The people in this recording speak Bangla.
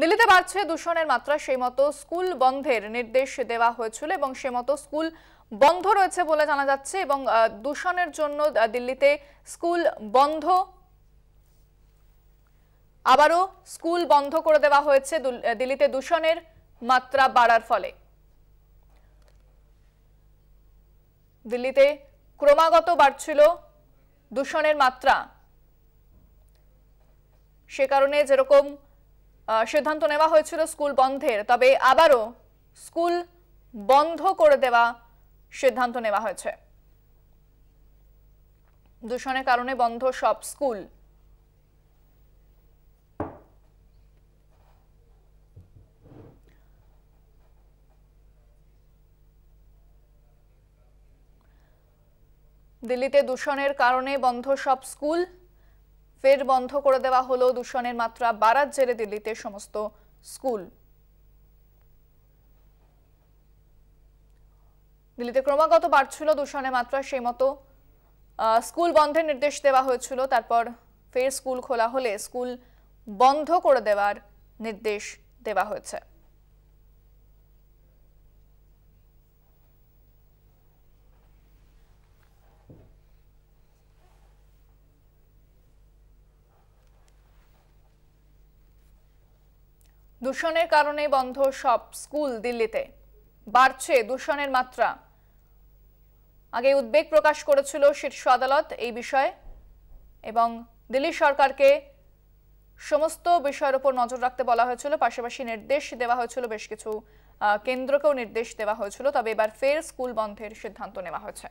দিল্লিতে বাড়ছে দূষণের মাত্রা সেই মতো স্কুল বন্ধের নির্দেশ দেওয়া হয়েছিল এবং সে মতো স্কুল বন্ধ রয়েছে বলে জানা যাচ্ছে এবং দূষণের জন্য দিল্লিতে স্কুল বন্ধ আবারও স্কুল বন্ধ করে দেওয়া হয়েছে দিল্লিতে দূষণের মাত্রা বাড়ার ফলে দিল্লিতে ক্রমাগত বাড়ছিল দূষণের মাত্রা সে কারণে যেরকম সিদ্ধান্ত নেওয়া হয়েছিল স্কুল বন্ধের তবে আবারও স্কুল বন্ধ করে দেওয়া সিদ্ধান্ত নেওয়া হয়েছে দূষণের কারণে বন্ধ সব স্কুল দিল্লিতে দূষণের কারণে বন্ধ সব স্কুল ফের বন্ধ করে দেওয়া হলো দূষণের মাত্রা বাড়ার জেরে দিল্লিতে সমস্ত স্কুল দিল্লিতে ক্রমাগত বাড়ছিল দূষণের মাত্রা সেই মতো স্কুল বন্ধের নির্দেশ দেওয়া হয়েছিল তারপর ফের স্কুল খোলা হলে স্কুল বন্ধ করে দেওয়ার নির্দেশ দেওয়া হয়েছে দূষণের কারণে বন্ধ সব স্কুল দিল্লিতে বাড়ছে দূষণের মাত্রা আগে উদ্বেগ প্রকাশ করেছিল শীর্ষ আদালত এই বিষয়ে এবং দিল্লি সরকারকে সমস্ত বিষয়ের উপর নজর রাখতে বলা হয়েছিল পাশাপাশি নির্দেশ দেওয়া হয়েছিল বেশ কিছু কেন্দ্রকেও নির্দেশ দেওয়া হয়েছিল তবে এবার ফের স্কুল বন্ধের সিদ্ধান্ত নেওয়া হয়েছে